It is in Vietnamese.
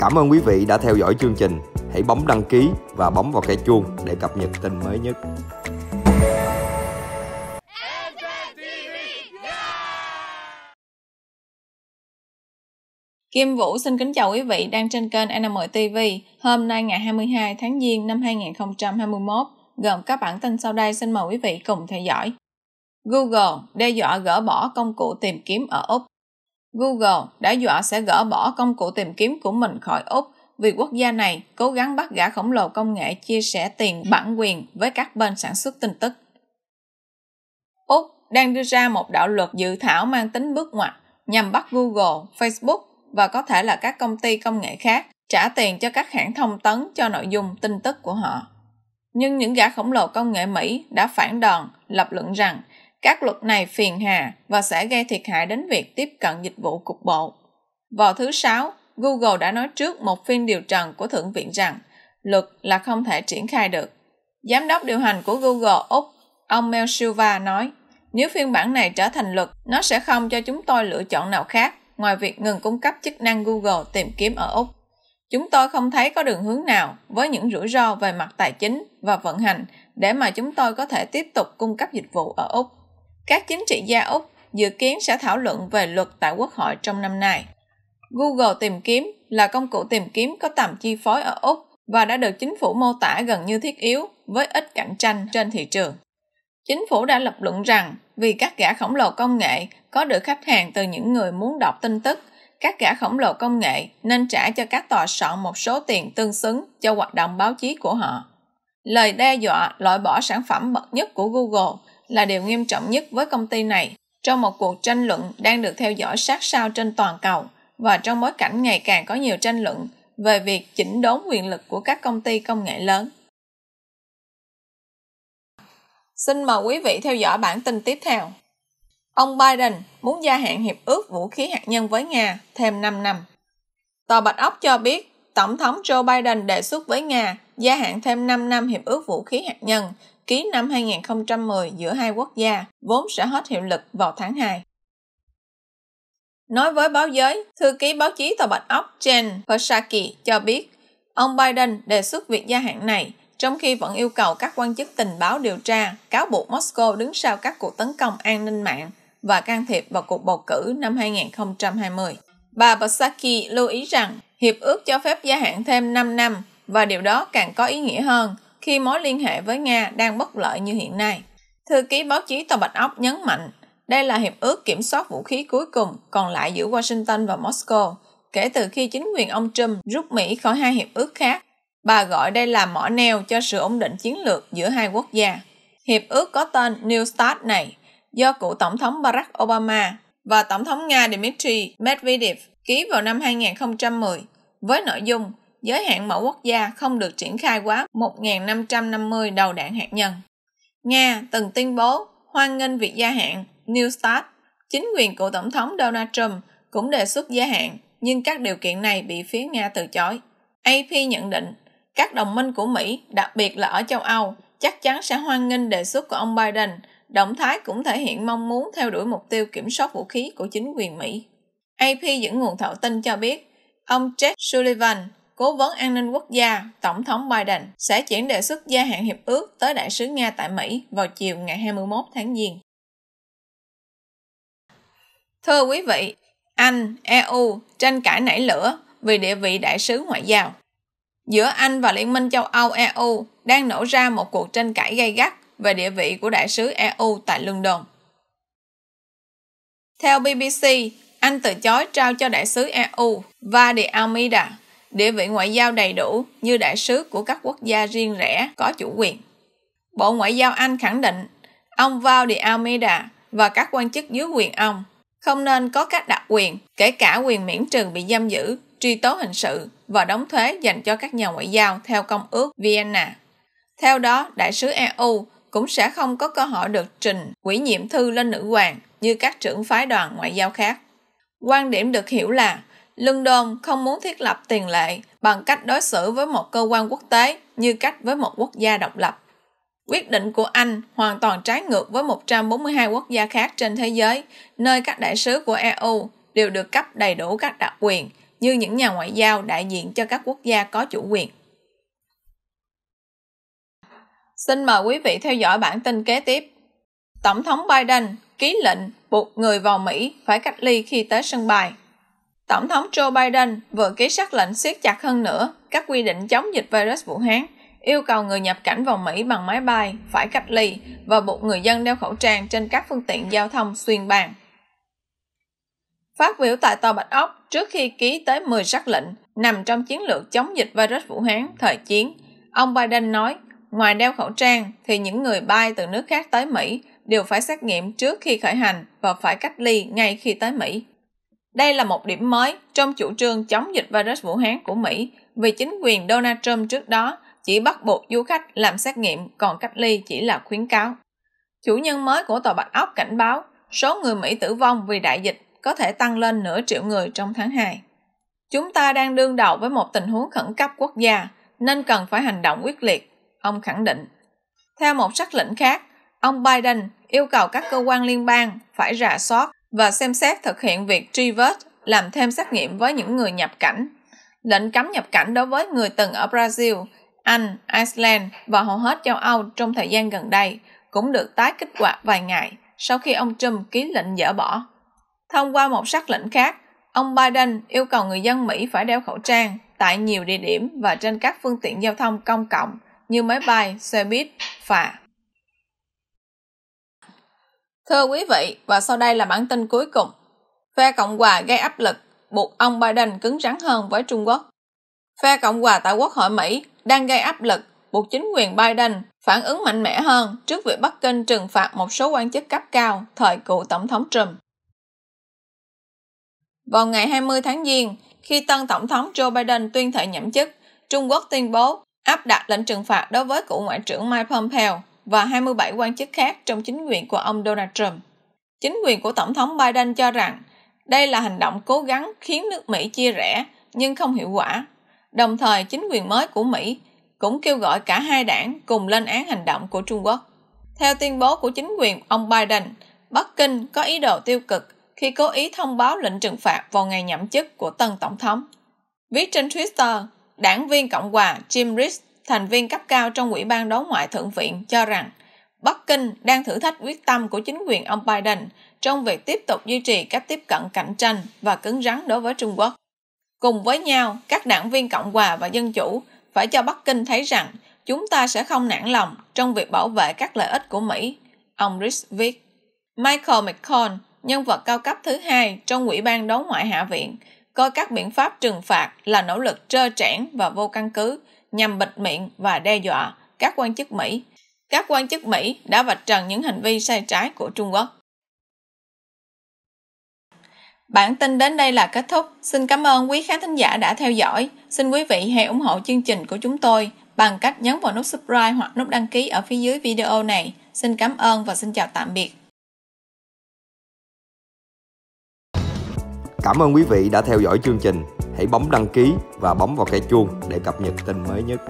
Cảm ơn quý vị đã theo dõi chương trình. Hãy bấm đăng ký và bấm vào cái chuông để cập nhật tin mới nhất. Kim Vũ xin kính chào quý vị đang trên kênh NMTV. Hôm nay ngày 22 tháng Giêng năm 2021, gồm các bản tin sau đây xin mời quý vị cùng theo dõi. Google đe dọa gỡ bỏ công cụ tìm kiếm ở Úc Google đã dọa sẽ gỡ bỏ công cụ tìm kiếm của mình khỏi Úc vì quốc gia này cố gắng bắt gã khổng lồ công nghệ chia sẻ tiền bản quyền với các bên sản xuất tin tức. Úc đang đưa ra một đạo luật dự thảo mang tính bước ngoặt nhằm bắt Google, Facebook và có thể là các công ty công nghệ khác trả tiền cho các hãng thông tấn cho nội dung tin tức của họ. Nhưng những gã khổng lồ công nghệ Mỹ đã phản đòn, lập luận rằng các luật này phiền hà và sẽ gây thiệt hại đến việc tiếp cận dịch vụ cục bộ. Vào thứ sáu, Google đã nói trước một phiên điều trần của Thượng viện rằng luật là không thể triển khai được. Giám đốc điều hành của Google Úc, ông Mel Silva nói, nếu phiên bản này trở thành luật, nó sẽ không cho chúng tôi lựa chọn nào khác ngoài việc ngừng cung cấp chức năng Google tìm kiếm ở Úc. Chúng tôi không thấy có đường hướng nào với những rủi ro về mặt tài chính và vận hành để mà chúng tôi có thể tiếp tục cung cấp dịch vụ ở Úc. Các chính trị gia Úc dự kiến sẽ thảo luận về luật tại Quốc hội trong năm nay. Google tìm kiếm là công cụ tìm kiếm có tầm chi phối ở Úc và đã được chính phủ mô tả gần như thiết yếu với ít cạnh tranh trên thị trường. Chính phủ đã lập luận rằng vì các gã khổng lồ công nghệ có được khách hàng từ những người muốn đọc tin tức, các gã khổng lồ công nghệ nên trả cho các tòa soạn một số tiền tương xứng cho hoạt động báo chí của họ. Lời đe dọa loại bỏ sản phẩm bậc nhất của Google là điều nghiêm trọng nhất với công ty này trong một cuộc tranh luận đang được theo dõi sát sao trên toàn cầu và trong bối cảnh ngày càng có nhiều tranh luận về việc chỉnh đốn quyền lực của các công ty công nghệ lớn. Xin mời quý vị theo dõi bản tin tiếp theo. Ông Biden muốn gia hạn hiệp ước vũ khí hạt nhân với Nga thêm 5 năm. Tòa Bạch Ốc cho biết Tổng thống Joe Biden đề xuất với Nga gia hạn thêm 5 năm hiệp ước vũ khí hạt nhân ký năm 2010 giữa hai quốc gia, vốn sẽ hết hiệu lực vào tháng 2. Nói với báo giới, thư ký báo chí Tòa Bạch Ốc Jen Psaki cho biết, ông Biden đề xuất việc gia hạn này, trong khi vẫn yêu cầu các quan chức tình báo điều tra cáo buộc Moscow đứng sau các cuộc tấn công an ninh mạng và can thiệp vào cuộc bầu cử năm 2020. Bà Psaki lưu ý rằng hiệp ước cho phép gia hạn thêm 5 năm và điều đó càng có ý nghĩa hơn khi mối liên hệ với nga đang bất lợi như hiện nay thư ký báo chí tàu bạch ốc nhấn mạnh đây là hiệp ước kiểm soát vũ khí cuối cùng còn lại giữa washington và moscow kể từ khi chính quyền ông trump rút mỹ khỏi hai hiệp ước khác bà gọi đây là mỏ neo cho sự ổn định chiến lược giữa hai quốc gia hiệp ước có tên new start này do cựu tổng thống barack obama và tổng thống nga dmitry medvedev ký vào năm 2010 với nội dung giới hạn mẫu quốc gia không được triển khai quá 1.550 đầu đạn hạt nhân. Nga từng tuyên bố hoan nghênh việc gia hạn New START. Chính quyền của Tổng thống Donald Trump cũng đề xuất gia hạn, nhưng các điều kiện này bị phía Nga từ chối. AP nhận định, các đồng minh của Mỹ, đặc biệt là ở châu Âu, chắc chắn sẽ hoan nghênh đề xuất của ông Biden. Động thái cũng thể hiện mong muốn theo đuổi mục tiêu kiểm soát vũ khí của chính quyền Mỹ. AP dẫn nguồn thạo tin cho biết, ông Jack Sullivan, Cố vấn an ninh quốc gia, Tổng thống Biden sẽ chuyển đề xuất gia hạn hiệp ước tới đại sứ Nga tại Mỹ vào chiều ngày 21 tháng Giêng. Thưa quý vị, Anh, EU tranh cãi nảy lửa vì địa vị đại sứ ngoại giao. Giữa Anh và Liên minh châu Âu EU đang nổ ra một cuộc tranh cãi gay gắt về địa vị của đại sứ EU tại London. Theo BBC, Anh từ chối trao cho đại sứ EU Vadi Almeida địa vị ngoại giao đầy đủ như đại sứ của các quốc gia riêng rẽ có chủ quyền. Bộ Ngoại giao Anh khẳng định ông Val de Almeida và các quan chức dưới quyền ông không nên có các đặc quyền, kể cả quyền miễn trừ bị giam giữ, truy tố hình sự và đóng thuế dành cho các nhà ngoại giao theo Công ước Vienna. Theo đó, đại sứ EU cũng sẽ không có cơ hội được trình quỹ nhiệm thư lên nữ hoàng như các trưởng phái đoàn ngoại giao khác. Quan điểm được hiểu là London không muốn thiết lập tiền lệ bằng cách đối xử với một cơ quan quốc tế như cách với một quốc gia độc lập. Quyết định của Anh hoàn toàn trái ngược với 142 quốc gia khác trên thế giới, nơi các đại sứ của EU đều được cấp đầy đủ các đặc quyền như những nhà ngoại giao đại diện cho các quốc gia có chủ quyền. Xin mời quý vị theo dõi bản tin kế tiếp. Tổng thống Biden ký lệnh buộc người vào Mỹ phải cách ly khi tới sân bay. Tổng thống Joe Biden vừa ký sắc lệnh siết chặt hơn nữa các quy định chống dịch virus Vũ Hán, yêu cầu người nhập cảnh vào Mỹ bằng máy bay phải cách ly và buộc người dân đeo khẩu trang trên các phương tiện giao thông xuyên bang. Phát biểu tại Tòa Bạch Ốc trước khi ký tới 10 sắc lệnh nằm trong chiến lược chống dịch virus Vũ Hán thời chiến, ông Biden nói ngoài đeo khẩu trang thì những người bay từ nước khác tới Mỹ đều phải xét nghiệm trước khi khởi hành và phải cách ly ngay khi tới Mỹ. Đây là một điểm mới trong chủ trương chống dịch virus Vũ Hán của Mỹ vì chính quyền Donald Trump trước đó chỉ bắt buộc du khách làm xét nghiệm còn cách ly chỉ là khuyến cáo. Chủ nhân mới của Tòa Bạch Ốc cảnh báo số người Mỹ tử vong vì đại dịch có thể tăng lên nửa triệu người trong tháng 2. Chúng ta đang đương đầu với một tình huống khẩn cấp quốc gia nên cần phải hành động quyết liệt, ông khẳng định. Theo một sắc lệnh khác, ông Biden yêu cầu các cơ quan liên bang phải rà soát và xem xét thực hiện việc truy vết, làm thêm xét nghiệm với những người nhập cảnh. Lệnh cấm nhập cảnh đối với người từng ở Brazil, Anh, Iceland và hầu hết châu Âu trong thời gian gần đây cũng được tái kích hoạt vài ngày sau khi ông Trump ký lệnh dỡ bỏ. Thông qua một sắc lệnh khác, ông Biden yêu cầu người dân Mỹ phải đeo khẩu trang tại nhiều địa điểm và trên các phương tiện giao thông công cộng như máy bay, xe buýt, phà. Thưa quý vị, và sau đây là bản tin cuối cùng. Phe Cộng hòa gây áp lực, buộc ông Biden cứng rắn hơn với Trung Quốc. Phe Cộng hòa tại Quốc hội Mỹ đang gây áp lực, buộc chính quyền Biden phản ứng mạnh mẽ hơn trước việc Bắc Kinh trừng phạt một số quan chức cấp cao thời cựu Tổng thống Trump. Vào ngày 20 tháng Giêng, khi tân Tổng thống Joe Biden tuyên thệ nhậm chức, Trung Quốc tuyên bố áp đặt lệnh trừng phạt đối với cựu Ngoại trưởng Mike Pompeo và 27 quan chức khác trong chính quyền của ông Donald Trump. Chính quyền của Tổng thống Biden cho rằng đây là hành động cố gắng khiến nước Mỹ chia rẽ nhưng không hiệu quả. Đồng thời, chính quyền mới của Mỹ cũng kêu gọi cả hai đảng cùng lên án hành động của Trung Quốc. Theo tuyên bố của chính quyền ông Biden, Bắc Kinh có ý đồ tiêu cực khi cố ý thông báo lệnh trừng phạt vào ngày nhậm chức của tân tổng thống. Viết trên Twitter, đảng viên Cộng hòa Jim Risch thành viên cấp cao trong Ủy ban Đối ngoại Thượng viện cho rằng Bắc Kinh đang thử thách quyết tâm của chính quyền ông Biden trong việc tiếp tục duy trì cách tiếp cận cạnh tranh và cứng rắn đối với Trung Quốc. Cùng với nhau, các đảng viên Cộng hòa và Dân chủ phải cho Bắc Kinh thấy rằng chúng ta sẽ không nản lòng trong việc bảo vệ các lợi ích của Mỹ, ông Rich viết. Michael McCall, nhân vật cao cấp thứ hai trong Ủy ban Đối ngoại Hạ viện, coi các biện pháp trừng phạt là nỗ lực trơ trẽn và vô căn cứ nhằm bịt miệng và đe dọa các quan chức Mỹ. Các quan chức Mỹ đã vạch trần những hành vi sai trái của Trung Quốc. Bản tin đến đây là kết thúc. Xin cảm ơn quý khán thính giả đã theo dõi. Xin quý vị hãy ủng hộ chương trình của chúng tôi bằng cách nhấn vào nút subscribe hoặc nút đăng ký ở phía dưới video này. Xin cảm ơn và xin chào tạm biệt. Cảm ơn quý vị đã theo dõi chương trình hãy bấm đăng ký và bấm vào cái chuông để cập nhật tin mới nhất.